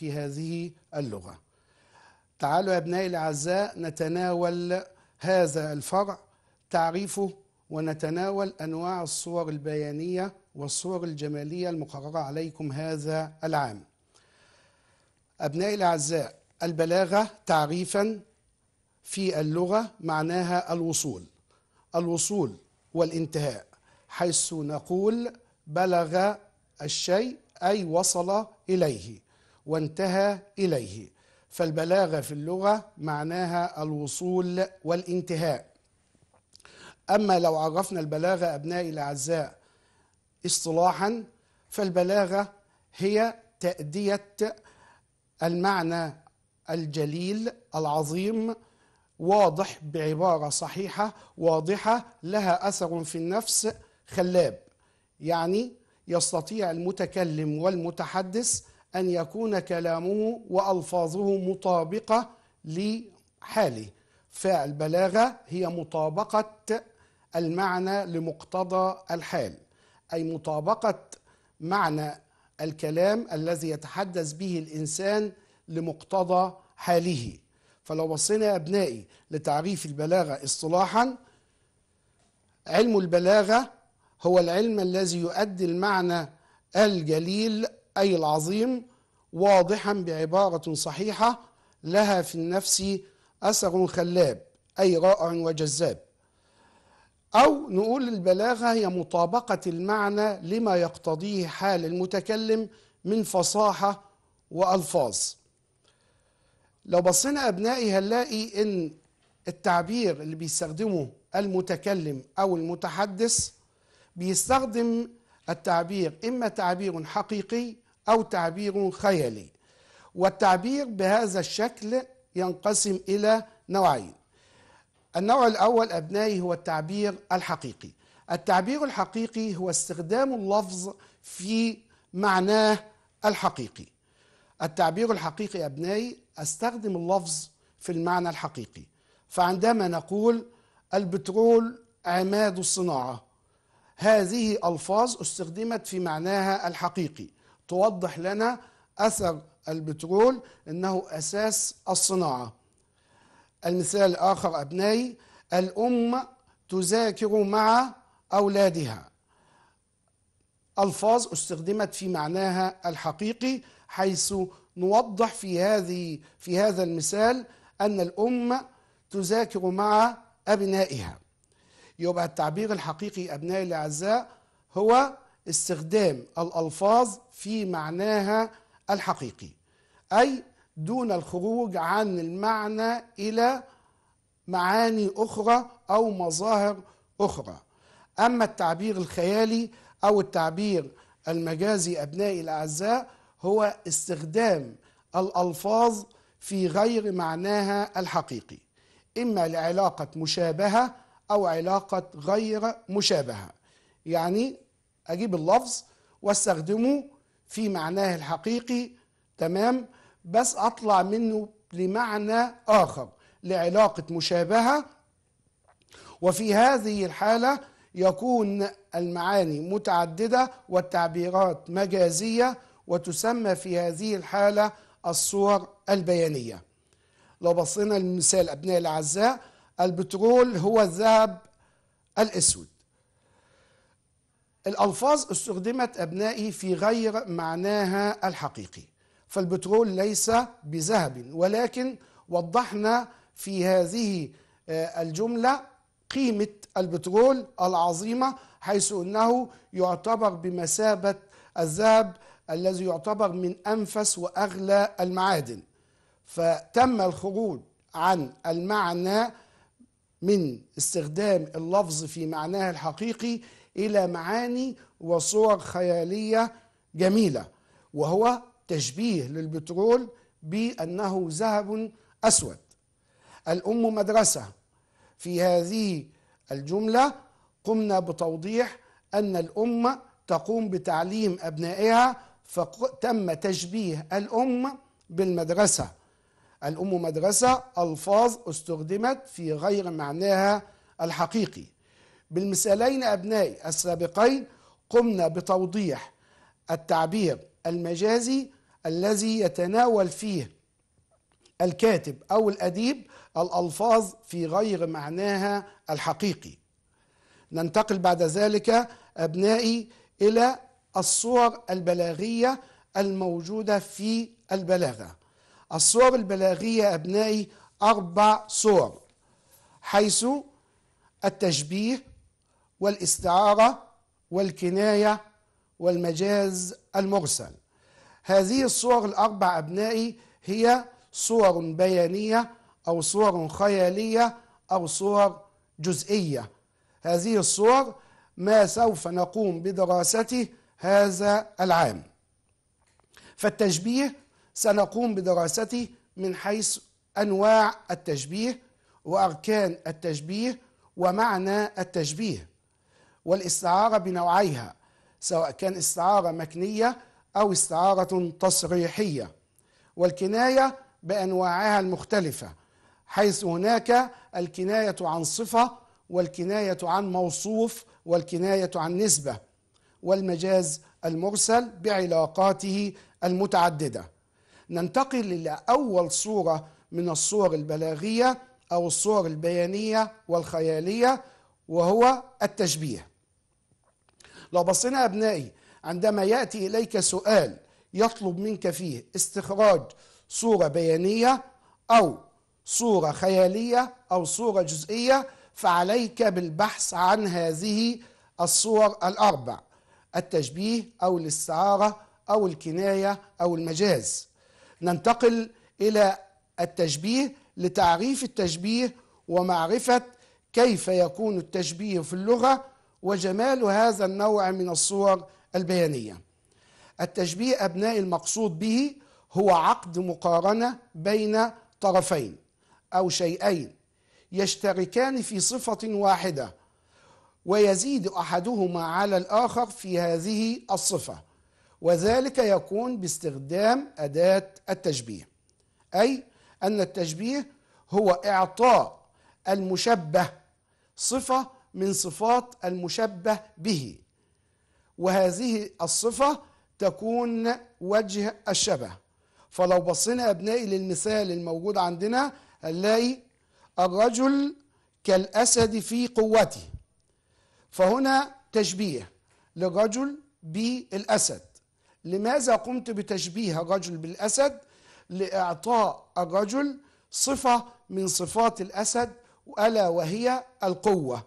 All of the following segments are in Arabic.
في هذه اللغة تعالوا يا أبنائي الأعزاء نتناول هذا الفرع تعريفه ونتناول أنواع الصور البيانية والصور الجمالية المقررة عليكم هذا العام أبنائي الأعزاء البلاغة تعريفا في اللغة معناها الوصول الوصول والانتهاء حيث نقول بلغ الشيء أي وصل إليه وانتهى إليه فالبلاغة في اللغة معناها الوصول والانتهاء أما لو عرفنا البلاغة أبنائي الأعزاء اصطلاحا فالبلاغة هي تأدية المعنى الجليل العظيم واضح بعبارة صحيحة واضحة لها أثر في النفس خلاب يعني يستطيع المتكلم والمتحدث أن يكون كلامه وألفاظه مطابقة لحاله فالبلاغة هي مطابقة المعنى لمقتضى الحال أي مطابقة معنى الكلام الذي يتحدث به الإنسان لمقتضى حاله فلو بصينا يا أبنائي لتعريف البلاغة اصطلاحا علم البلاغة هو العلم الذي يؤدي المعنى الجليل أي العظيم واضحا بعبارة صحيحة لها في النفس أثر خلاب أي رائع وجذاب أو نقول البلاغة هي مطابقة المعنى لما يقتضيه حال المتكلم من فصاحة وألفاظ لو بصينا أبنائي هنلاقي إن التعبير اللي بيستخدمه المتكلم أو المتحدث بيستخدم التعبير إما تعبير حقيقي أو تعبير خيالي والتعبير بهذا الشكل ينقسم إلى نوعين النوع الأول أبنائي هو التعبير الحقيقي التعبير الحقيقي هو استخدام اللفظ في معناه الحقيقي التعبير الحقيقي أبنائي أستخدم اللفظ في المعنى الحقيقي فعندما نقول البترول عماد الصناعة هذه ألفاظ استخدمت في معناها الحقيقي توضح لنا أثر البترول أنه أساس الصناعة المثال الآخر أبنائي الأم تذاكر مع أولادها ألفاظ استخدمت في معناها الحقيقي حيث نوضح في هذه في هذا المثال أن الأم تذاكر مع أبنائها يبقى التعبير الحقيقي أبنائي الأعزاء هو استخدام الألفاظ في معناها الحقيقي أي دون الخروج عن المعنى إلى معاني أخرى أو مظاهر أخرى أما التعبير الخيالي أو التعبير المجازي أبنائي الأعزاء هو استخدام الألفاظ في غير معناها الحقيقي إما لعلاقة مشابهة أو علاقة غير مشابهة يعني اجيب اللفظ واستخدمه في معناه الحقيقي تمام بس اطلع منه لمعنى اخر لعلاقه مشابهه وفي هذه الحاله يكون المعاني متعدده والتعبيرات مجازيه وتسمى في هذه الحاله الصور البيانيه لو بصينا للمثال ابنائي الاعزاء البترول هو الذهب الاسود الألفاظ استخدمت أبنائي في غير معناها الحقيقي فالبترول ليس بذهب ولكن وضحنا في هذه آه، الجملة قيمة البترول العظيمة حيث أنه يعتبر بمثابة الذهب الذي يعتبر من أنفس وأغلى المعادن فتم الخروج عن المعنى من استخدام اللفظ في معناه الحقيقي الى معاني وصور خياليه جميله وهو تشبيه للبترول بانه ذهب اسود الام مدرسه في هذه الجمله قمنا بتوضيح ان الام تقوم بتعليم ابنائها فتم تشبيه الام بالمدرسه الأم مدرسة ألفاظ استخدمت في غير معناها الحقيقي بالمثالين أبنائي السابقين قمنا بتوضيح التعبير المجازي الذي يتناول فيه الكاتب أو الأديب الألفاظ في غير معناها الحقيقي ننتقل بعد ذلك أبنائي إلى الصور البلاغية الموجودة في البلاغة الصور البلاغية أبنائي أربع صور حيث التشبيه والاستعارة والكناية والمجاز المرسل هذه الصور الأربع أبنائي هي صور بيانية أو صور خيالية أو صور جزئية هذه الصور ما سوف نقوم بدراسته هذا العام فالتشبيه سنقوم بدراسته من حيث انواع التشبيه واركان التشبيه ومعنى التشبيه والاستعاره بنوعيها سواء كان استعاره مكنيه او استعاره تصريحيه والكنايه بانواعها المختلفه حيث هناك الكنايه عن صفه والكنايه عن موصوف والكنايه عن نسبه والمجاز المرسل بعلاقاته المتعدده ننتقل إلى أول صورة من الصور البلاغية أو الصور البيانية والخيالية وهو التشبيه لو بصينا أبنائي عندما يأتي إليك سؤال يطلب منك فيه استخراج صورة بيانية أو صورة خيالية أو صورة جزئية فعليك بالبحث عن هذه الصور الأربع التشبيه أو الاستعارة أو الكناية أو المجاز ننتقل الى التشبيه لتعريف التشبيه ومعرفه كيف يكون التشبيه في اللغه وجمال هذا النوع من الصور البيانيه التشبيه ابناء المقصود به هو عقد مقارنه بين طرفين او شيئين يشتركان في صفه واحده ويزيد احدهما على الاخر في هذه الصفه وذلك يكون باستخدام أداة التشبيه أي أن التشبيه هو إعطاء المشبه صفة من صفات المشبه به وهذه الصفة تكون وجه الشبه فلو بصينا أبنائي للمثال الموجود عندنا هنلاقي الرجل كالأسد في قوته فهنا تشبيه للرجل بالأسد لماذا قمت بتشبيه الرجل بالأسد لإعطاء الرجل صفة من صفات الأسد ألا وهي القوة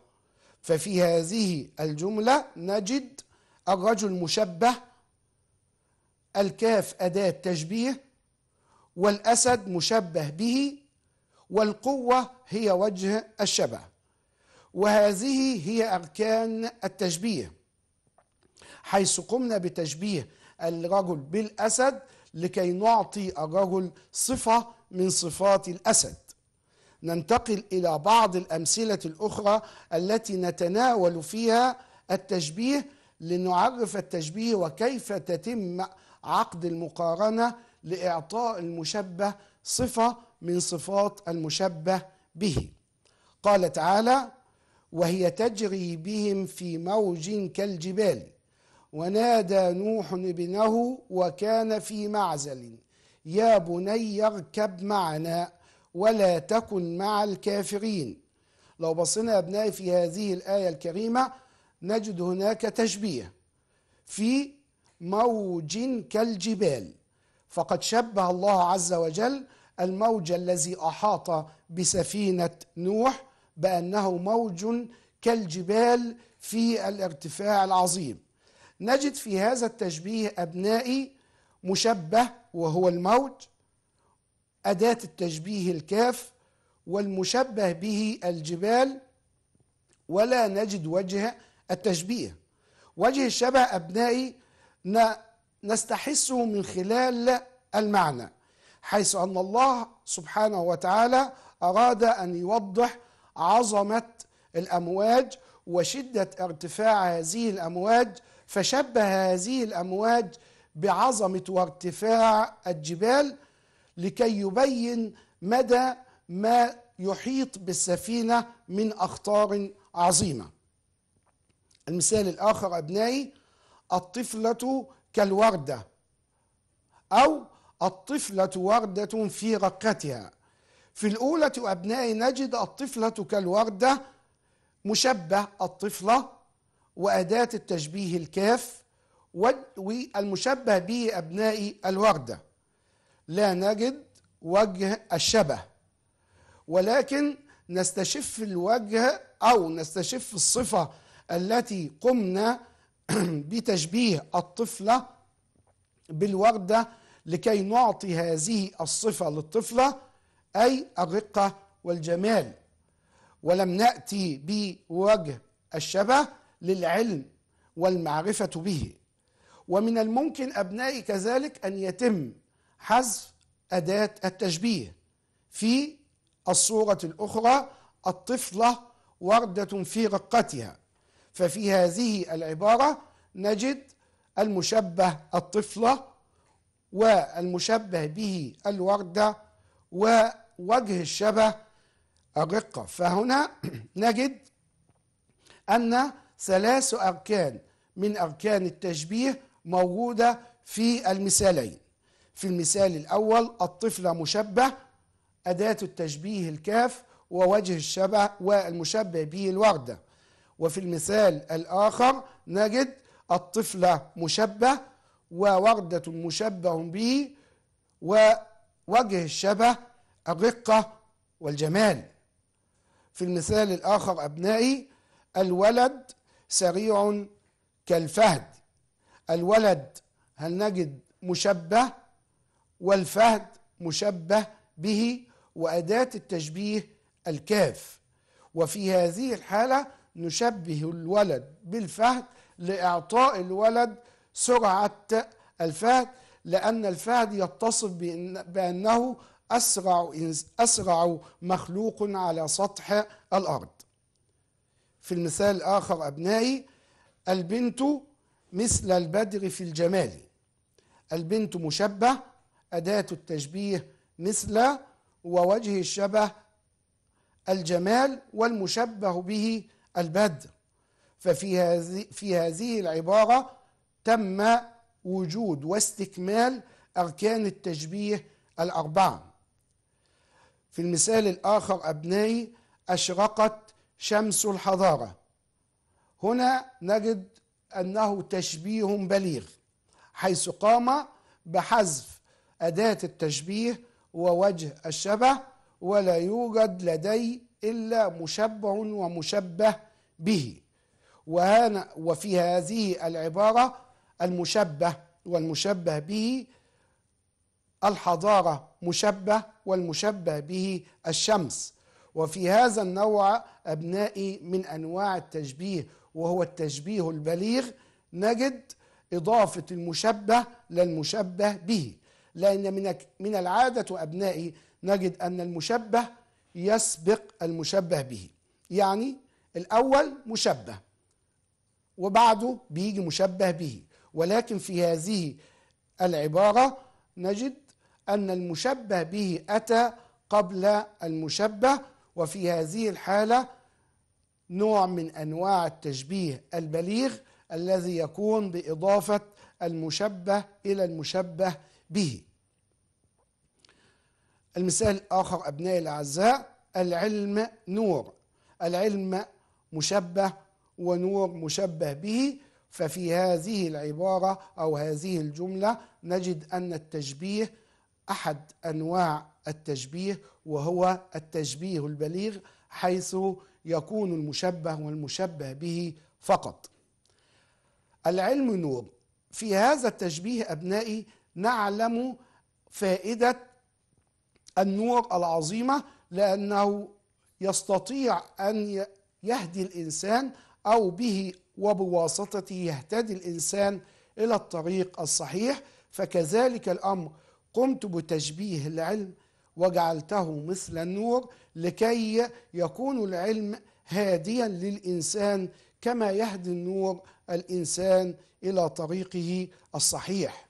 ففي هذه الجملة نجد الرجل مشبه الكاف أداة تشبيه والأسد مشبه به والقوة هي وجه الشبه وهذه هي أركان التشبيه حيث قمنا بتشبيه الرجل بالأسد لكي نعطي الرجل صفة من صفات الأسد ننتقل إلى بعض الأمثلة الأخرى التي نتناول فيها التشبيه لنعرف التشبيه وكيف تتم عقد المقارنة لإعطاء المشبه صفة من صفات المشبه به قال تعالى وهي تجري بهم في موج كالجبال ونادى نوح ابنه وكان في معزل يا بني اركب معنا ولا تكن مع الكافرين لو بصينا يا أبنائي في هذه الآية الكريمة نجد هناك تشبيه في موج كالجبال فقد شبه الله عز وجل الموج الذي أحاط بسفينة نوح بأنه موج كالجبال في الارتفاع العظيم نجد في هذا التشبيه أبنائي مشبه وهو الموت أداة التشبيه الكاف والمشبه به الجبال ولا نجد وجه التشبيه وجه الشبه أبنائي نستحسه من خلال المعنى حيث أن الله سبحانه وتعالى أراد أن يوضح عظمة الأمواج وشدة ارتفاع هذه الأمواج فشبه هذه الامواج بعظمه وارتفاع الجبال لكي يبين مدى ما يحيط بالسفينه من اخطار عظيمه المثال الاخر ابنائي الطفله كالورده او الطفله ورده في رقتها في الاولى ابنائي نجد الطفله كالورده مشبه الطفله وأداة التشبيه الكاف والمشبه به أبناء الوردة لا نجد وجه الشبه ولكن نستشف الوجه أو نستشف الصفة التي قمنا بتشبيه الطفلة بالوردة لكي نعطي هذه الصفة للطفلة أي الرقة والجمال ولم نأتي بوجه الشبه للعلم والمعرفة به ومن الممكن أبنائي كذلك أن يتم حذف أداة التشبيه في الصورة الأخرى الطفلة وردة في رقتها ففي هذه العبارة نجد المشبه الطفلة والمشبه به الوردة ووجه الشبه الرقة فهنا نجد أن ثلاث أركان من أركان التشبيه موجودة في المثالين في المثال الأول الطفل مشبه أداة التشبيه الكاف ووجه الشبه والمشبه به الوردة وفي المثال الآخر نجد الطفل مشبه ووردة مشبه به ووجه الشبه الرقة والجمال في المثال الآخر أبنائي الولد سريع كالفهد الولد هل نجد مشبه والفهد مشبه به وأداة التشبيه الكاف وفي هذه الحالة نشبه الولد بالفهد لإعطاء الولد سرعة الفهد لأن الفهد يتصف بأنه أسرع, أسرع مخلوق على سطح الأرض في المثال الآخر أبنائي البنت مثل البدر في الجمال البنت مشبه أداة التشبيه مثل ووجه الشبه الجمال والمشبه به البدر ففي هذه في هذه العبارة تم وجود واستكمال أركان التشبيه الأربعة في المثال الآخر أبنائي أشرقت شمس الحضارة هنا نجد أنه تشبيه بليغ حيث قام بحذف أداة التشبيه ووجه الشبه ولا يوجد لدي إلا مشبع ومشبه به وهنا وفي هذه العبارة المشبه والمشبه به الحضارة مشبه والمشبه به الشمس وفي هذا النوع أبنائي من أنواع التشبيه وهو التشبيه البليغ نجد إضافة المشبه للمشبه به لأن من من العادة أبنائي نجد أن المشبه يسبق المشبه به يعني الأول مشبه وبعده بيجي مشبه به ولكن في هذه العبارة نجد أن المشبه به أتى قبل المشبه وفي هذه الحالة نوع من أنواع التشبيه البليغ الذي يكون بإضافة المشبه إلى المشبه به المثال الآخر أبنائي الأعزاء العلم نور العلم مشبه ونور مشبه به ففي هذه العبارة أو هذه الجملة نجد أن التشبيه أحد أنواع التشبيه وهو التشبيه البليغ حيث يكون المشبه والمشبه به فقط العلم نور في هذا التشبيه أبنائي نعلم فائدة النور العظيمة لأنه يستطيع أن يهدي الإنسان أو به وبواسطته يهتدي الإنسان إلى الطريق الصحيح فكذلك الأمر قمت بتشبيه العلم وجعلته مثل النور لكي يكون العلم هاديا للانسان كما يهدي النور الانسان الى طريقه الصحيح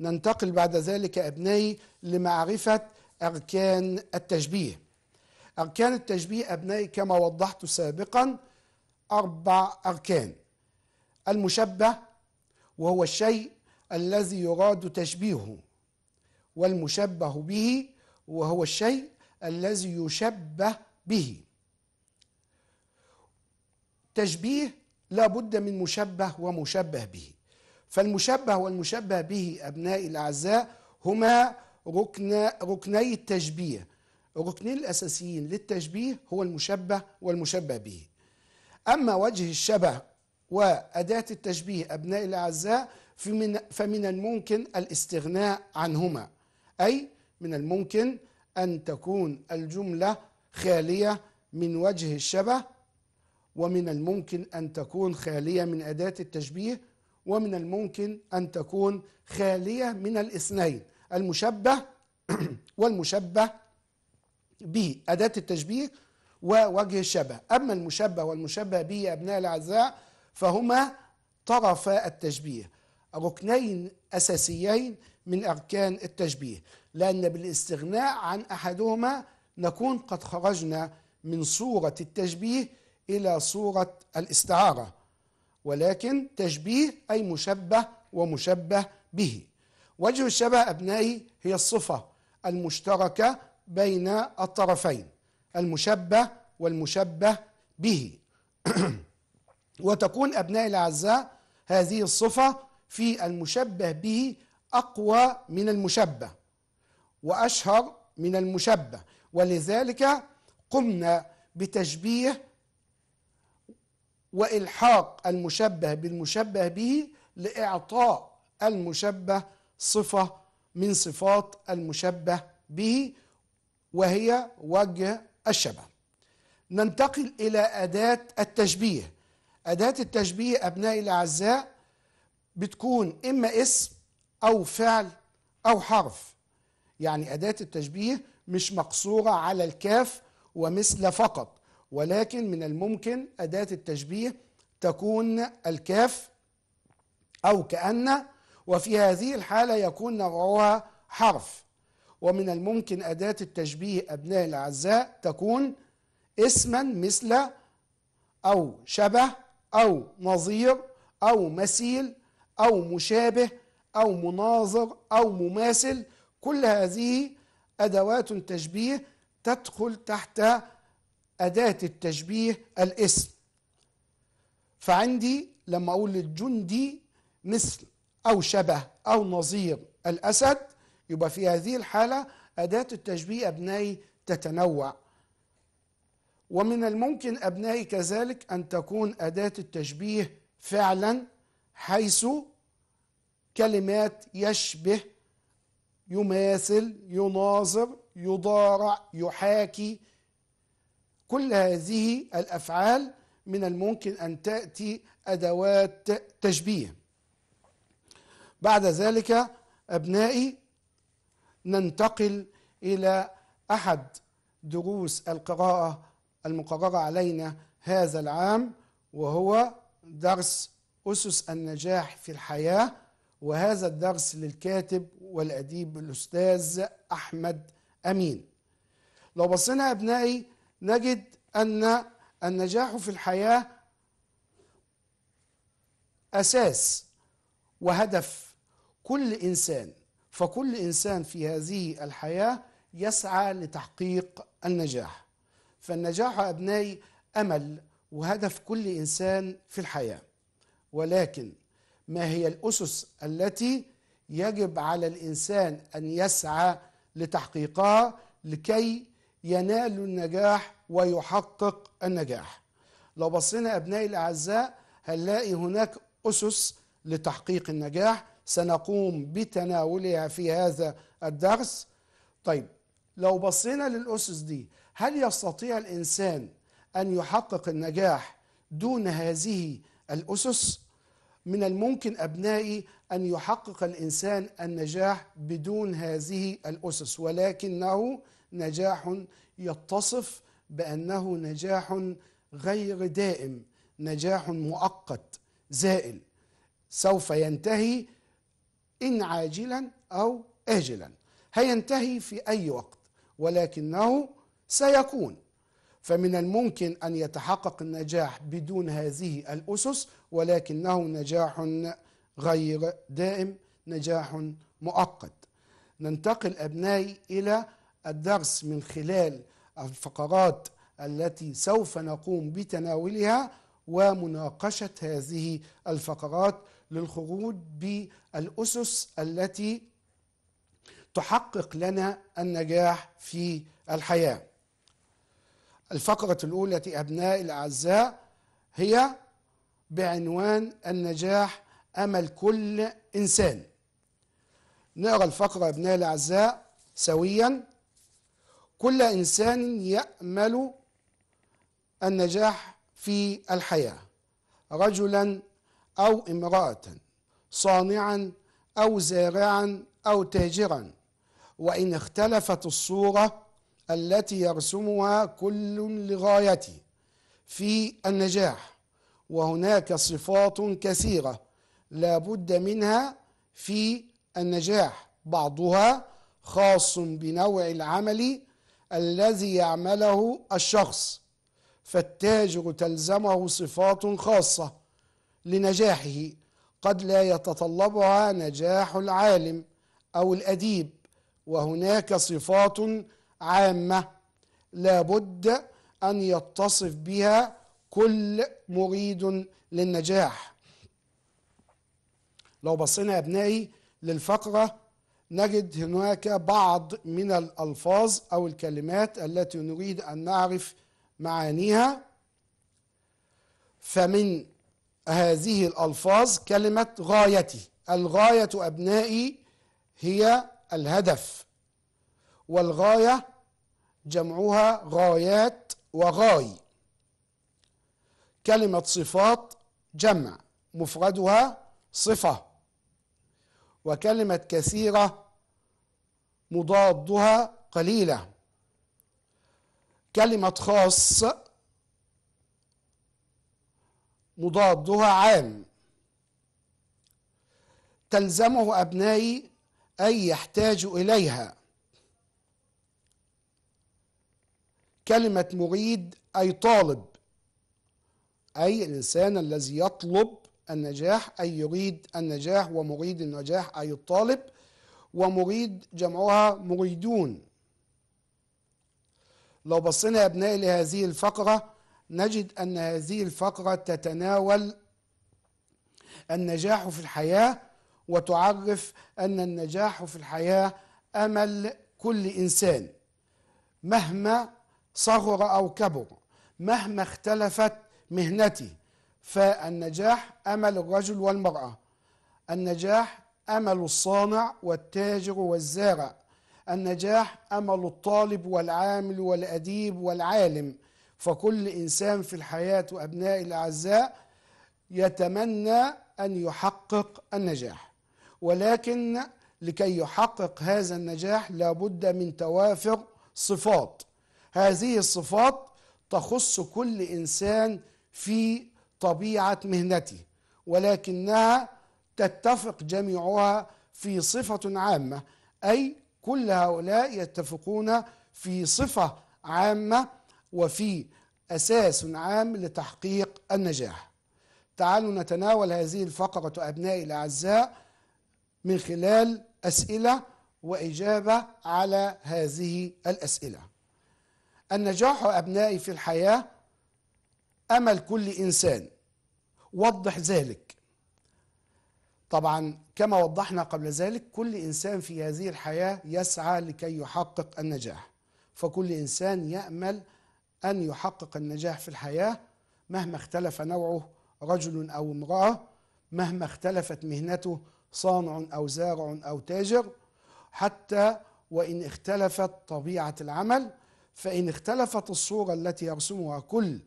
ننتقل بعد ذلك ابنائي لمعرفه اركان التشبيه اركان التشبيه ابنائي كما وضحت سابقا اربع اركان المشبه وهو الشيء الذي يراد تشبيهه والمشبه به وهو الشيء الذي يشبه به تشبيه لا بد من مشبه ومشبه به فالمشبه والمشبه به أبنائي الأعزاء هما ركن ركني التشبيه الركنين الأساسيين للتشبيه هو المشبه والمشبه به أما وجه الشبه وأداة التشبيه أبنائي الأعزاء فمن, فمن الممكن الاستغناء عنهما أي من الممكن أن تكون الجملة خالية من وجه الشبه ومن الممكن أن تكون خالية من أداة التشبيه ومن الممكن أن تكون خالية من الاثنين المشبه والمشبه بأداة التشبيه ووجه الشبه أما المشبه والمشبه به يا أبناء الأعزاء فهما طرفا التشبيه ركنين أساسيين من أركان التشبيه لأن بالاستغناء عن أحدهما نكون قد خرجنا من صورة التشبيه إلى صورة الاستعارة ولكن تشبيه أي مشبه ومشبه به وجه الشبه أبنائي هي الصفة المشتركة بين الطرفين المشبه والمشبه به وتكون أبنائي الأعزاء هذه الصفة في المشبه به أقوى من المشبه وأشهر من المشبه ولذلك قمنا بتشبيه وإلحاق المشبه بالمشبه به لإعطاء المشبه صفة من صفات المشبه به وهي وجه الشبه ننتقل إلى أداة التشبيه أداة التشبيه أبنائي الأعزاء بتكون إما اسم أو فعل أو حرف يعني أداة التشبيه مش مقصورة على الكاف ومثل فقط ولكن من الممكن أداة التشبيه تكون الكاف أو كأن وفي هذه الحالة يكون نوعها حرف ومن الممكن أداة التشبيه أبناء الأعزاء تكون اسما مثل أو شبه أو نظير أو مثيل أو مشابه أو مناظر أو مماثل كل هذه أدوات تشبيه تدخل تحت أداة التشبيه الاسم فعندي لما أقول للجندي مثل أو شبه أو نظير الأسد يبقى في هذه الحالة أداة التشبيه أبنائي تتنوع ومن الممكن أبنائي كذلك أن تكون أداة التشبيه فعلا حيث كلمات يشبه يماثل يناظر يضارع يحاكي كل هذه الافعال من الممكن ان تاتي ادوات تشبيه بعد ذلك ابنائي ننتقل الى احد دروس القراءه المقرره علينا هذا العام وهو درس اسس النجاح في الحياه وهذا الدرس للكاتب والأديب الأستاذ أحمد أمين لو بصينا أبنائي نجد أن النجاح في الحياة أساس وهدف كل إنسان فكل إنسان في هذه الحياة يسعى لتحقيق النجاح فالنجاح أبنائي أمل وهدف كل إنسان في الحياة ولكن ما هي الأسس التي يجب على الإنسان أن يسعى لتحقيقها لكي ينال النجاح ويحقق النجاح لو بصينا أبنائي الأعزاء هنلاقي هناك أسس لتحقيق النجاح سنقوم بتناولها في هذا الدرس طيب لو بصينا للأسس دي هل يستطيع الإنسان أن يحقق النجاح دون هذه الأسس؟ من الممكن أبنائي أن يحقق الإنسان النجاح بدون هذه الأسس ولكنه نجاح يتصف بأنه نجاح غير دائم نجاح مؤقت زائل سوف ينتهي إن عاجلا أو آجلا هينتهي في أي وقت ولكنه سيكون فمن الممكن أن يتحقق النجاح بدون هذه الأسس ولكنه نجاح غير دائم نجاح مؤقت ننتقل أبنائي إلى الدرس من خلال الفقرات التي سوف نقوم بتناولها ومناقشة هذه الفقرات للخروج بالأسس التي تحقق لنا النجاح في الحياة الفقرة الأولى أبنائي الأعزاء هي بعنوان النجاح أمل كل إنسان نقرأ الفقرة أبنائي الأعزاء سويا كل إنسان يأمل النجاح في الحياة رجلا أو امرأة صانعا أو زارعا أو تاجرا وإن اختلفت الصورة التي يرسمها كل لغايته في النجاح وهناك صفات كثيرة لا بد منها في النجاح بعضها خاص بنوع العمل الذي يعمله الشخص فالتاجر تلزمه صفات خاصة لنجاحه قد لا يتطلبها نجاح العالم أو الأديب وهناك صفات عامة لا بد أن يتصف بها كل مريد للنجاح لو بصينا يا ابنائي للفقرة نجد هناك بعض من الألفاظ أو الكلمات التي نريد أن نعرف معانيها فمن هذه الألفاظ كلمة غايتي الغاية أبنائي هي الهدف والغاية جمعها غايات وغاي كلمة صفات جمع مفردها صفة وكلمة كثيرة مضادها قليلة كلمة خاص مضادها عام تلزمه أبنائي أي يحتاج إليها كلمة مريد أي طالب أي الإنسان الذي يطلب النجاح أي يريد النجاح ومريد النجاح أي الطالب ومريد جمعها مريدون لو بصينا يا أبنائي لهذه الفقرة نجد أن هذه الفقرة تتناول النجاح في الحياة وتعرف أن النجاح في الحياة أمل كل إنسان مهما صغر أو كبر مهما اختلفت مهنتي فالنجاح امل الرجل والمراه النجاح امل الصانع والتاجر والزارع النجاح امل الطالب والعامل والاديب والعالم فكل انسان في الحياه وابنائي الاعزاء يتمنى ان يحقق النجاح ولكن لكي يحقق هذا النجاح لابد من توافر صفات هذه الصفات تخص كل انسان في طبيعه مهنتي ولكنها تتفق جميعها في صفه عامه اي كل هؤلاء يتفقون في صفه عامه وفي اساس عام لتحقيق النجاح تعالوا نتناول هذه الفقره ابنائي الاعزاء من خلال اسئله واجابه على هذه الاسئله النجاح ابنائي في الحياه امل كل انسان وضح ذلك طبعا كما وضحنا قبل ذلك كل انسان في هذه الحياه يسعى لكي يحقق النجاح فكل انسان يامل ان يحقق النجاح في الحياه مهما اختلف نوعه رجل او امراه مهما اختلفت مهنته صانع او زارع او تاجر حتى وان اختلفت طبيعه العمل فان اختلفت الصوره التي يرسمها كل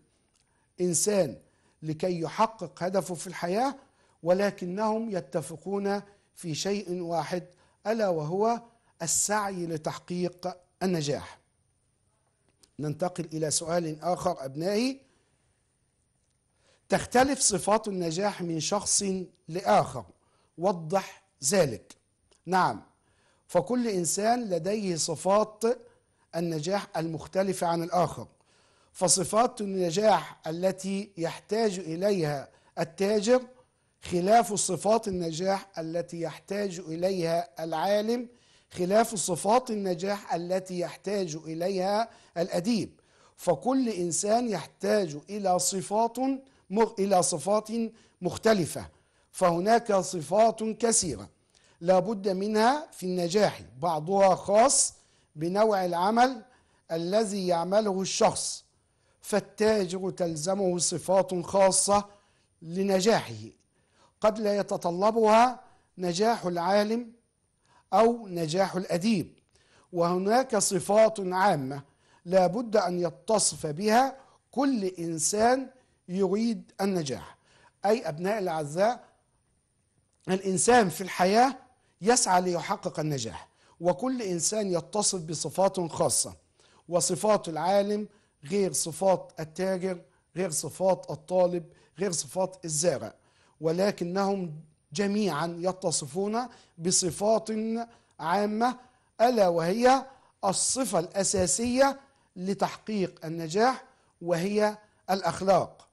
انسان لكي يحقق هدفه في الحياه ولكنهم يتفقون في شيء واحد الا وهو السعي لتحقيق النجاح. ننتقل الى سؤال اخر ابنائي. تختلف صفات النجاح من شخص لاخر، وضح ذلك. نعم، فكل انسان لديه صفات النجاح المختلفه عن الاخر. فصفات النجاح التي يحتاج اليها التاجر خلاف صفات النجاح التي يحتاج اليها العالم خلاف صفات النجاح التي يحتاج اليها الاديب فكل انسان يحتاج الى صفات الى صفات مختلفه فهناك صفات كثيره لا بد منها في النجاح بعضها خاص بنوع العمل الذي يعمله الشخص فالتاجر تلزمه صفات خاصة لنجاحه قد لا يتطلبها نجاح العالم أو نجاح الأديب وهناك صفات عامة لا بد أن يتصف بها كل إنسان يريد النجاح أي أبناء الأعزاء الإنسان في الحياة يسعى ليحقق النجاح وكل إنسان يتصف بصفات خاصة وصفات العالم غير صفات التاجر غير صفات الطالب غير صفات الزارع ولكنهم جميعا يتصفون بصفات عامه الا وهي الصفه الاساسيه لتحقيق النجاح وهي الاخلاق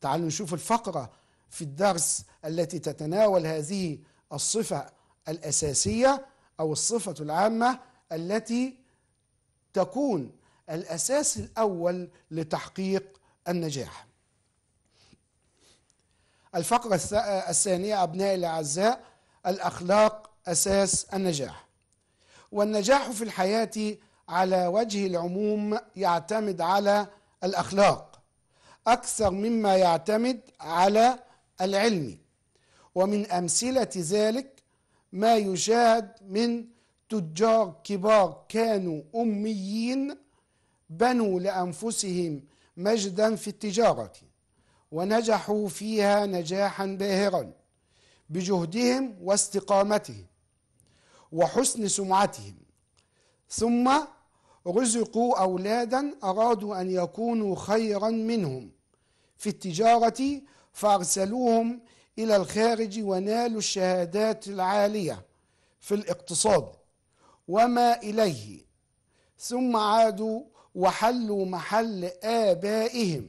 تعالوا نشوف الفقره في الدرس التي تتناول هذه الصفه الاساسيه او الصفه العامه التي تكون الاساس الاول لتحقيق النجاح الفقره الثانيه ابنائي الاعزاء الاخلاق اساس النجاح والنجاح في الحياه على وجه العموم يعتمد على الاخلاق اكثر مما يعتمد على العلم ومن امثله ذلك ما يشاهد من تجار كبار كانوا اميين بنوا لأنفسهم مجدا في التجارة ونجحوا فيها نجاحا باهرا بجهدهم واستقامتهم وحسن سمعتهم ثم رزقوا أولادا أرادوا أن يكونوا خيرا منهم في التجارة فأرسلوهم إلى الخارج ونالوا الشهادات العالية في الاقتصاد وما إليه ثم عادوا وحلوا محل آبائهم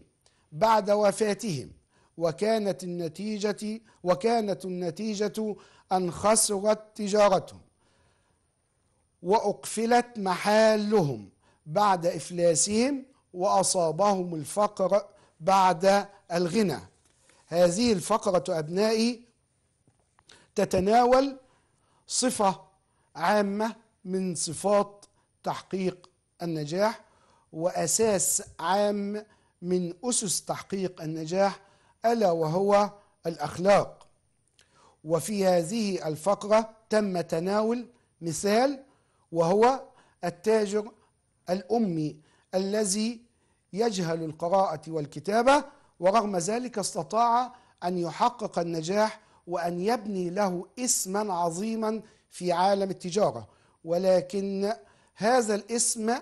بعد وفاتهم وكانت النتيجة وكانت النتيجة أن خسرت تجارتهم وأقفلت محالهم بعد إفلاسهم وأصابهم الفقر بعد الغنى هذه الفقرة أبنائي تتناول صفة عامة من صفات تحقيق النجاح واساس عام من اسس تحقيق النجاح الا وهو الاخلاق وفي هذه الفقره تم تناول مثال وهو التاجر الامي الذي يجهل القراءه والكتابه ورغم ذلك استطاع ان يحقق النجاح وان يبني له اسما عظيما في عالم التجاره ولكن هذا الاسم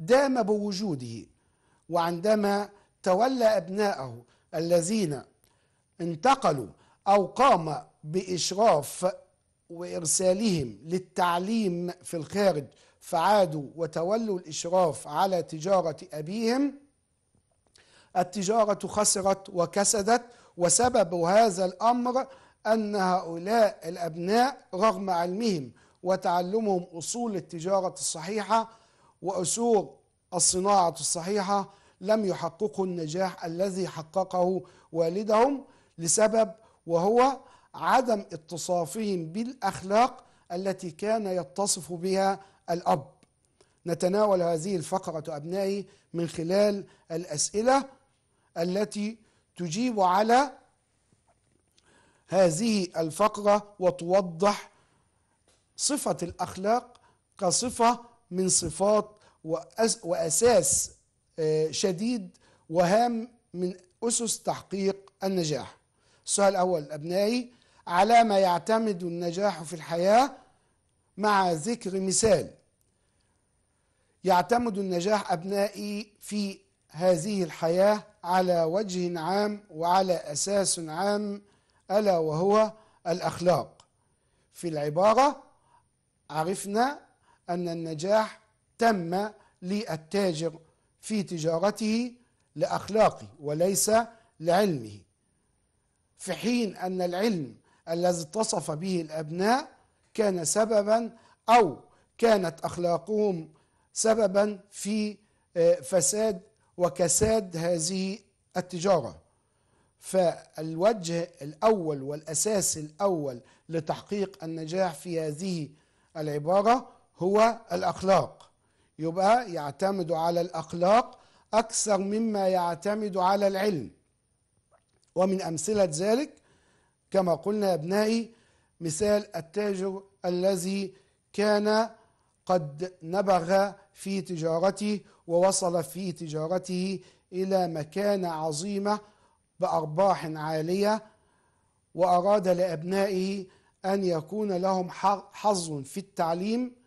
دام بوجوده وعندما تولى أبناءه الذين انتقلوا أو قام بإشراف وإرسالهم للتعليم في الخارج فعادوا وتولوا الإشراف على تجارة أبيهم التجارة خسرت وكسدت وسبب هذا الأمر أن هؤلاء الأبناء رغم علمهم وتعلمهم أصول التجارة الصحيحة وأسور الصناعة الصحيحة لم يحققوا النجاح الذي حققه والدهم لسبب وهو عدم اتصافهم بالأخلاق التي كان يتصف بها الأب نتناول هذه الفقرة أبنائي من خلال الأسئلة التي تجيب على هذه الفقرة وتوضح صفة الأخلاق كصفة من صفات واساس آه، شديد وهام من اسس تحقيق النجاح. السؤال الاول ابنائي على ما يعتمد النجاح في الحياه مع ذكر مثال. يعتمد النجاح ابنائي في هذه الحياه على وجه عام وعلى اساس عام الا وهو الاخلاق. في العباره عرفنا أن النجاح تم للتاجر في تجارته لأخلاقه وليس لعلمه في حين أن العلم الذي اتصف به الأبناء كان سببا أو كانت أخلاقهم سببا في آه، فساد وكساد هذه التجارة فالوجه الأول والأساس الأول لتحقيق النجاح في هذه العبارة هو الأخلاق يبقى يعتمد على الأخلاق أكثر مما يعتمد على العلم ومن أمثلة ذلك كما قلنا يا أبنائي مثال التاجر الذي كان قد نبغ في تجارته ووصل في تجارته إلى مكانة عظيمة بأرباح عالية وأراد لأبنائه أن يكون لهم حظ في التعليم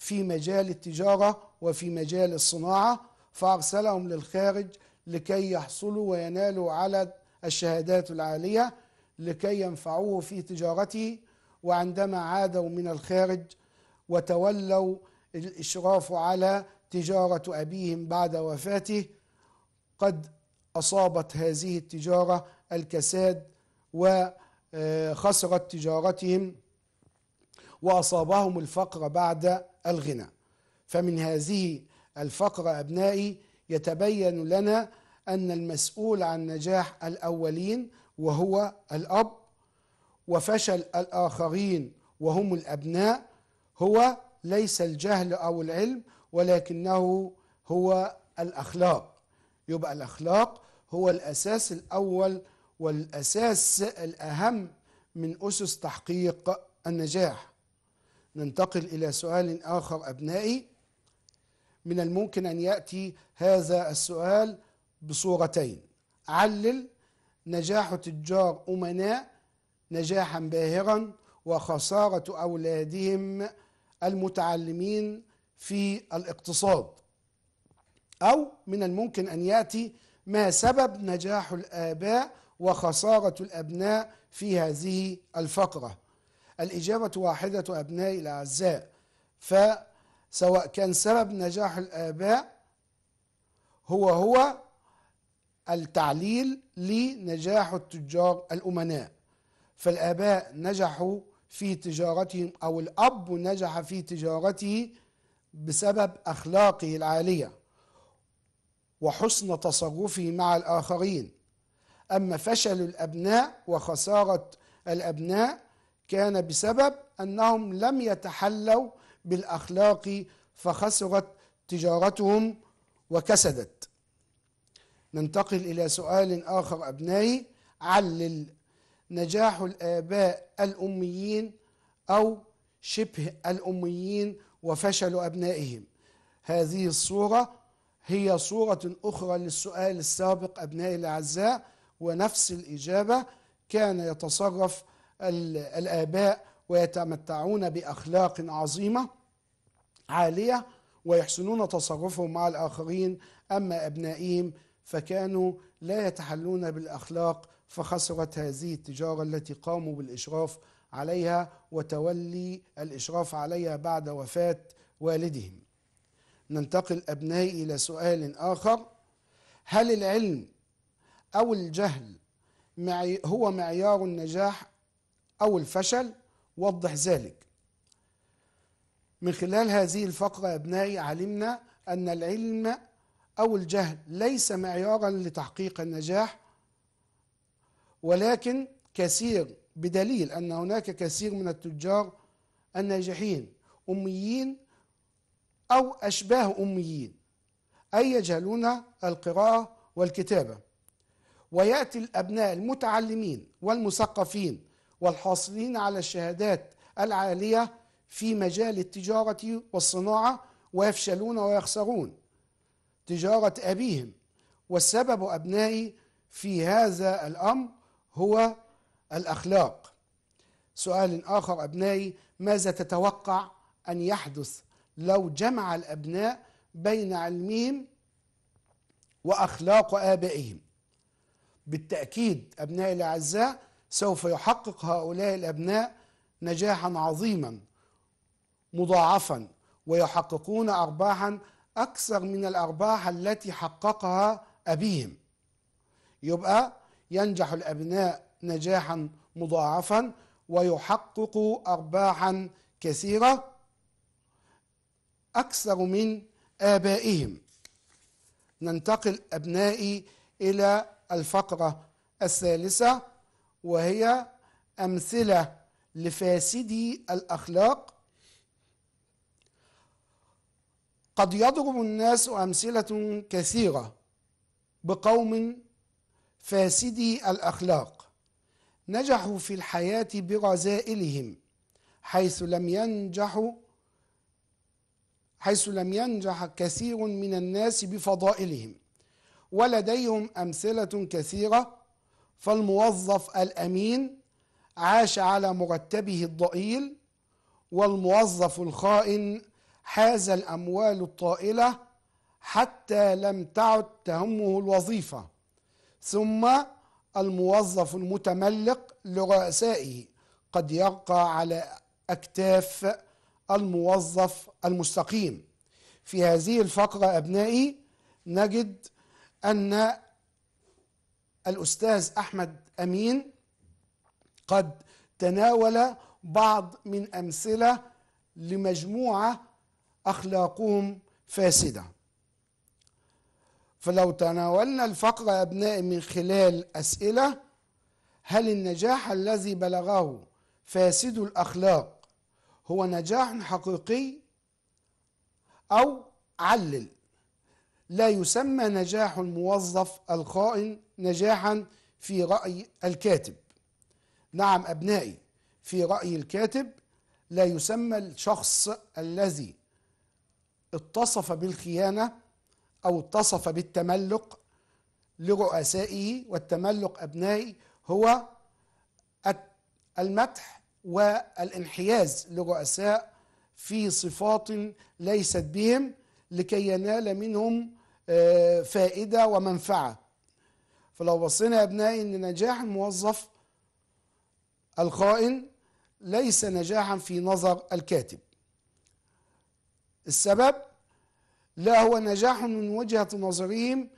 في مجال التجارة وفي مجال الصناعة فأرسلهم للخارج لكي يحصلوا وينالوا على الشهادات العالية لكي ينفعوه في تجارته وعندما عادوا من الخارج وتولوا الإشراف على تجارة أبيهم بعد وفاته قد أصابت هذه التجارة الكساد وخسرت تجارتهم وأصابهم الفقر بعد الغنى فمن هذه الفقرة أبنائي يتبين لنا أن المسؤول عن نجاح الأولين وهو الأب وفشل الآخرين وهم الأبناء هو ليس الجهل أو العلم ولكنه هو الأخلاق يبقى الأخلاق هو الأساس الأول والأساس الأهم من أسس تحقيق النجاح ننتقل إلى سؤال آخر أبنائي من الممكن أن يأتي هذا السؤال بصورتين علل نجاح تجار أمناء نجاحا باهرا وخسارة أولادهم المتعلمين في الاقتصاد أو من الممكن أن يأتي ما سبب نجاح الآباء وخسارة الأبناء في هذه الفقرة الإجابة واحدة أبنائي الأعزاء فسواء كان سبب نجاح الآباء هو هو التعليل لنجاح التجار الأمناء فالآباء نجحوا في تجارتهم أو الأب نجح في تجارته بسبب أخلاقه العالية وحسن تصرفه مع الآخرين أما فشل الأبناء وخسارة الأبناء كان بسبب انهم لم يتحلوا بالاخلاق فخسرت تجارتهم وكسدت ننتقل الى سؤال اخر ابنائي علل نجاح الاباء الاميين او شبه الاميين وفشل ابنائهم هذه الصوره هي صوره اخرى للسؤال السابق ابنائي الاعزاء ونفس الاجابه كان يتصرف الآباء ويتمتعون بأخلاق عظيمة عالية ويحسنون تصرفهم مع الآخرين أما أبنائهم فكانوا لا يتحلون بالأخلاق فخسرت هذه التجارة التي قاموا بالإشراف عليها وتولي الإشراف عليها بعد وفاة والدهم ننتقل أبنائي إلى سؤال آخر هل العلم أو الجهل هو معيار النجاح أو الفشل وضح ذلك من خلال هذه الفقرة يا أبنائي علمنا أن العلم أو الجهل ليس معيارا لتحقيق النجاح ولكن كثير بدليل أن هناك كثير من التجار الناجحين أميين أو أشباه أميين أي يجهلون القراءة والكتابة ويأتي الأبناء المتعلمين والمثقفين والحاصلين على الشهادات العالية في مجال التجارة والصناعة ويفشلون ويخسرون تجارة أبيهم والسبب أبنائي في هذا الأمر هو الأخلاق سؤال آخر أبنائي ماذا تتوقع أن يحدث لو جمع الأبناء بين علمهم وأخلاق آبائهم بالتأكيد أبنائي الأعزاء سوف يحقق هؤلاء الأبناء نجاحا عظيما مضاعفا ويحققون أرباحا أكثر من الأرباح التي حققها أبيهم يبقى ينجح الأبناء نجاحا مضاعفا ويحقق أرباحا كثيرة أكثر من آبائهم ننتقل أبنائي إلى الفقرة الثالثة وهي امثله لفاسدي الاخلاق قد يضرب الناس امثله كثيره بقوم فاسدي الاخلاق نجحوا في الحياه برذائلهم حيث لم ينجحوا حيث لم ينجح كثير من الناس بفضائلهم ولديهم امثله كثيره فالموظف الامين عاش على مرتبه الضئيل والموظف الخائن حاز الاموال الطائله حتى لم تعد تهمه الوظيفه ثم الموظف المتملق لرؤسائه قد يرقى على اكتاف الموظف المستقيم في هذه الفقره ابنائي نجد ان الأستاذ أحمد أمين قد تناول بعض من أمثلة لمجموعة أخلاقهم فاسدة فلو تناولنا الفقرة يا أبنائي من خلال أسئلة هل النجاح الذي بلغه فاسد الأخلاق هو نجاح حقيقي أو علل لا يسمى نجاح الموظف الخائن نجاحا في رأي الكاتب نعم أبنائي في رأي الكاتب لا يسمى الشخص الذي اتصف بالخيانة أو اتصف بالتملق لرؤسائه والتملق أبنائي هو المدح والانحياز لرؤساء في صفات ليست بهم لكي ينال منهم فائدة ومنفعة فلو بصينا يا أبنائي أن نجاح الموظف الخائن ليس نجاحا في نظر الكاتب السبب لا هو نجاح من وجهة نظرهم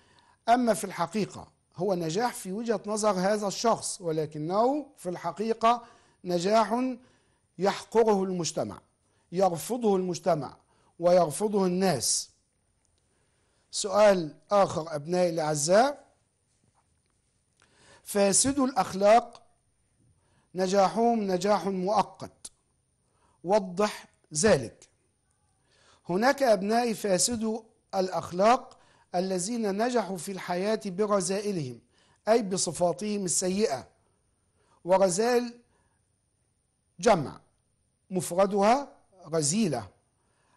أما في الحقيقة هو نجاح في وجهة نظر هذا الشخص ولكنه في الحقيقة نجاح يحقره المجتمع يرفضه المجتمع ويرفضه الناس سؤال آخر أبنائي الأعزاء فاسد الأخلاق نجاحهم نجاح مؤقت وضح ذلك هناك أبنائي فاسدو الأخلاق الذين نجحوا في الحياة برذائلهم أي بصفاتهم السيئة ورذائل جمع مفردها رذيلة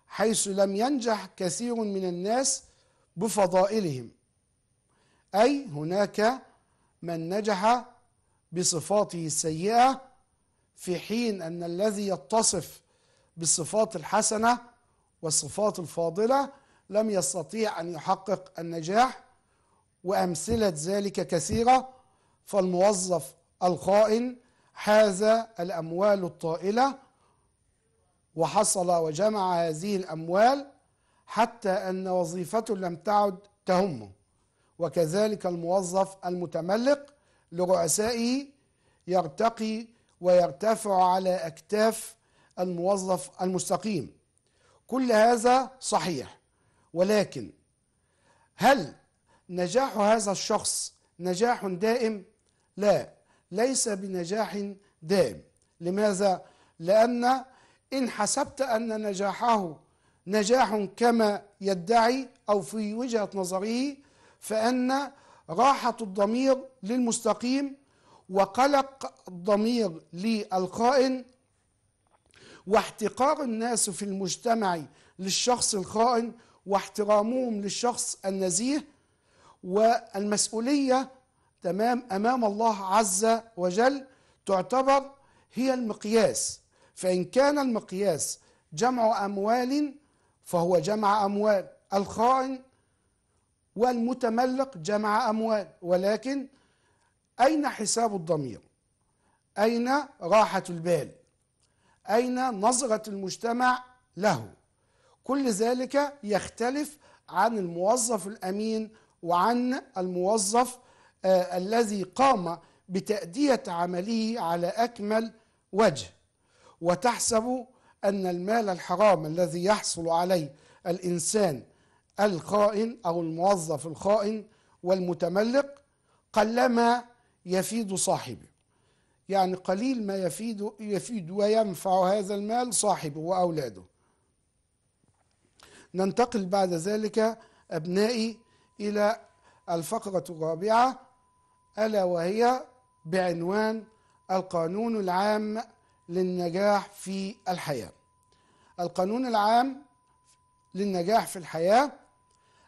حيث لم ينجح كثير من الناس بفضائلهم أي هناك من نجح بصفاته السيئة في حين أن الذي يتصف بالصفات الحسنة والصفات الفاضلة لم يستطيع أن يحقق النجاح وأمثلة ذلك كثيرة فالموظف الخائن حاز الأموال الطائلة وحصل وجمع هذه الأموال حتى أن وظيفته لم تعد تهمه وكذلك الموظف المتملق لرؤسائه يرتقي ويرتفع على أكتاف الموظف المستقيم كل هذا صحيح ولكن هل نجاح هذا الشخص نجاح دائم؟ لا ليس بنجاح دائم لماذا؟ لأن إن حسبت أن نجاحه نجاح كما يدعي أو في وجهة نظره فأن راحة الضمير للمستقيم وقلق الضمير للخائن واحتقار الناس في المجتمع للشخص الخائن واحترامهم للشخص النزيه والمسؤولية تمام أمام الله عز وجل تعتبر هي المقياس فإن كان المقياس جمع أموال فهو جمع أموال الخائن والمتملق جمع أموال ولكن أين حساب الضمير أين راحة البال أين نظرة المجتمع له كل ذلك يختلف عن الموظف الأمين وعن الموظف آه الذي قام بتأدية عمله على أكمل وجه وتحسب أن المال الحرام الذي يحصل عليه الإنسان الخائن أو الموظف الخائن والمتملق قلما يفيد صاحبه يعني قليل ما يفيد يفيد وينفع هذا المال صاحبه وأولاده ننتقل بعد ذلك أبنائي إلى الفقرة الرابعة ألا وهي بعنوان القانون العام للنجاح في الحياة القانون العام للنجاح في الحياة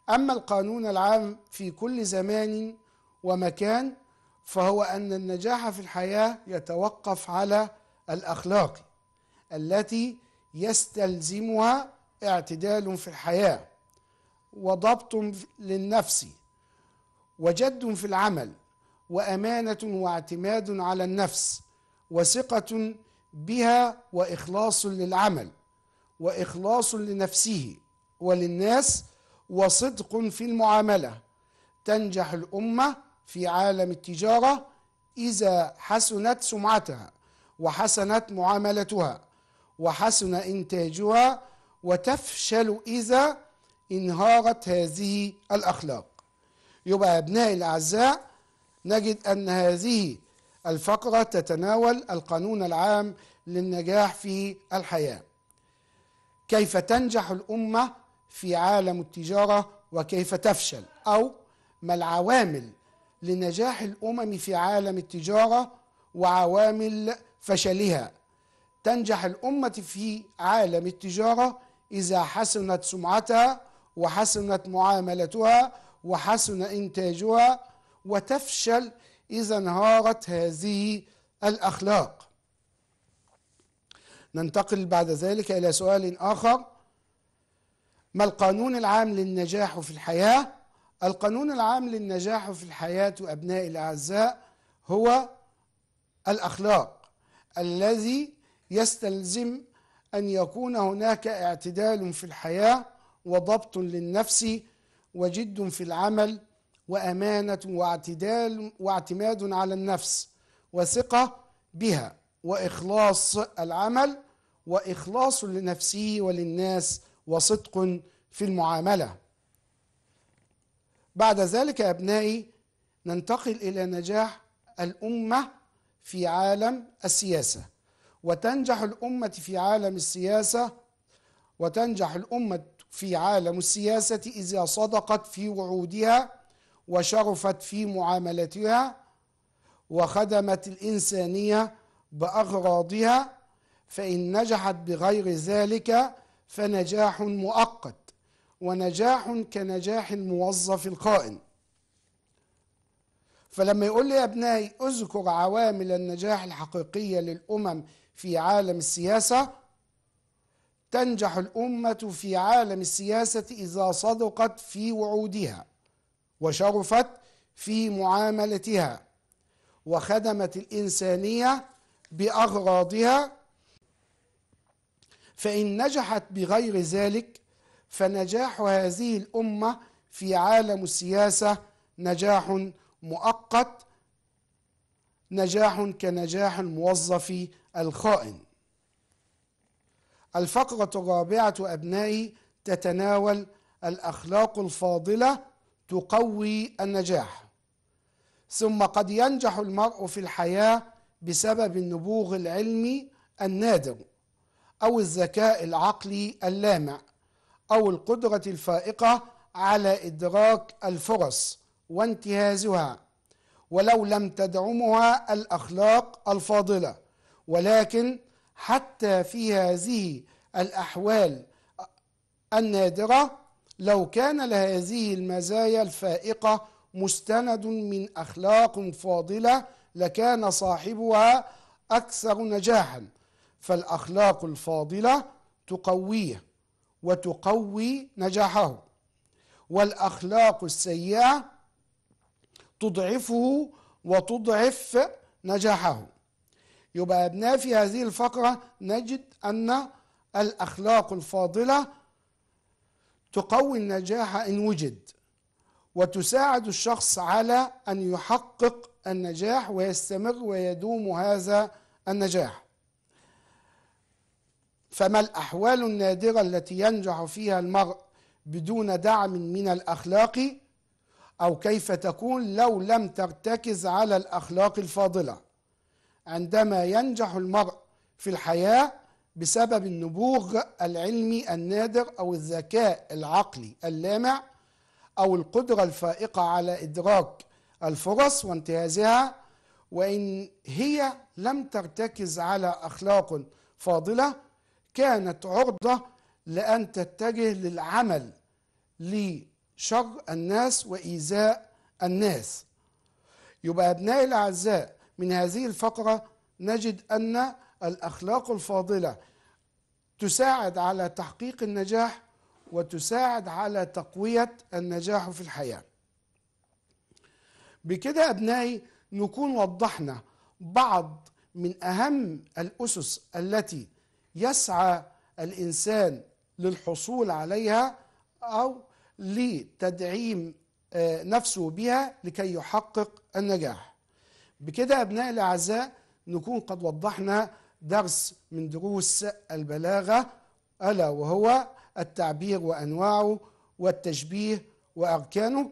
أما القانون العام في كل زمان ومكان فهو أن النجاح في الحياة يتوقف على الأخلاق التي يستلزمها اعتدال في الحياة وضبط للنفس وجد في العمل وأمانة واعتماد على النفس وثقة بها واخلاص للعمل واخلاص لنفسه وللناس وصدق في المعامله تنجح الامه في عالم التجاره اذا حسنت سمعتها وحسنت معاملتها وحسن انتاجها وتفشل اذا انهارت هذه الاخلاق يبقى ابنائي الاعزاء نجد ان هذه الفقرة تتناول القانون العام للنجاح في الحياة كيف تنجح الأمة في عالم التجارة وكيف تفشل أو ما العوامل لنجاح الأمم في عالم التجارة وعوامل فشلها تنجح الأمة في عالم التجارة إذا حسنت سمعتها وحسنت معاملتها وحسن إنتاجها وتفشل اذا انهارت هذه الاخلاق ننتقل بعد ذلك الى سؤال اخر ما القانون العام للنجاح في الحياه القانون العام للنجاح في الحياه ابنائي الاعزاء هو الاخلاق الذي يستلزم ان يكون هناك اعتدال في الحياه وضبط للنفس وجد في العمل وأمانة واعتدال واعتماد على النفس وثقة بها وإخلاص العمل وإخلاص لنفسه وللناس وصدق في المعاملة بعد ذلك أبنائي ننتقل إلى نجاح الأمة في عالم السياسة وتنجح الأمة في عالم السياسة وتنجح الأمة في عالم السياسة إذا صدقت في وعودها وشرفت في معاملتها وخدمت الإنسانية بأغراضها فإن نجحت بغير ذلك فنجاح مؤقت ونجاح كنجاح الموظف القائم فلما يقول لي يا ابنائي اذكر عوامل النجاح الحقيقية للأمم في عالم السياسة تنجح الأمة في عالم السياسة إذا صدقت في وعودها وشرفت في معاملتها وخدمت الإنسانية بأغراضها فإن نجحت بغير ذلك فنجاح هذه الأمة في عالم السياسة نجاح مؤقت نجاح كنجاح الموظف الخائن الفقرة الرابعة أبنائي تتناول الأخلاق الفاضلة تقوي النجاح ثم قد ينجح المرء في الحياة بسبب النبوغ العلمي النادر أو الذكاء العقلي اللامع أو القدرة الفائقة على إدراك الفرص وانتهازها ولو لم تدعمها الأخلاق الفاضلة ولكن حتى في هذه الأحوال النادرة لو كان لهذه المزايا الفائقة مستند من أخلاق فاضلة لكان صاحبها أكثر نجاحا فالأخلاق الفاضلة تقويه وتقوي نجاحه والأخلاق السيئة تضعفه وتضعف نجاحه يبقى أبناء في هذه الفقرة نجد أن الأخلاق الفاضلة تقوي النجاح إن وجد وتساعد الشخص على أن يحقق النجاح ويستمر ويدوم هذا النجاح فما الأحوال النادرة التي ينجح فيها المرء بدون دعم من الأخلاق أو كيف تكون لو لم ترتكز على الأخلاق الفاضلة عندما ينجح المرء في الحياة بسبب النبوغ العلمي النادر أو الذكاء العقلي اللامع أو القدرة الفائقة على إدراك الفرص وانتهازها وإن هي لم ترتكز على أخلاق فاضلة كانت عرضة لأن تتجه للعمل لشر الناس وإيذاء الناس يبقى أبنائي الأعزاء من هذه الفقرة نجد أن الأخلاق الفاضلة تساعد على تحقيق النجاح وتساعد على تقويه النجاح في الحياه بكده ابنائي نكون وضحنا بعض من اهم الاسس التي يسعى الانسان للحصول عليها او لتدعيم آه، نفسه بها لكي يحقق النجاح بكده ابنائي الاعزاء نكون قد وضحنا درس من دروس البلاغة ألا وهو التعبير وأنواعه والتشبيه وأركانه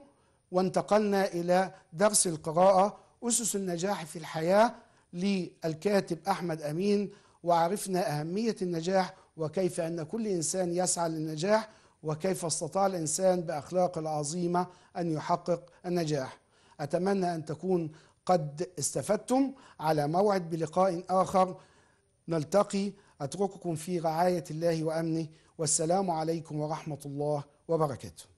وانتقلنا إلى درس القراءة أسس النجاح في الحياة للكاتب أحمد أمين وعرفنا أهمية النجاح وكيف أن كل إنسان يسعى للنجاح وكيف استطاع الإنسان بأخلاق العظيمة أن يحقق النجاح أتمنى أن تكون قد استفدتم على موعد بلقاء آخر نلتقي أترككم في رعاية الله وأمنه والسلام عليكم ورحمة الله وبركاته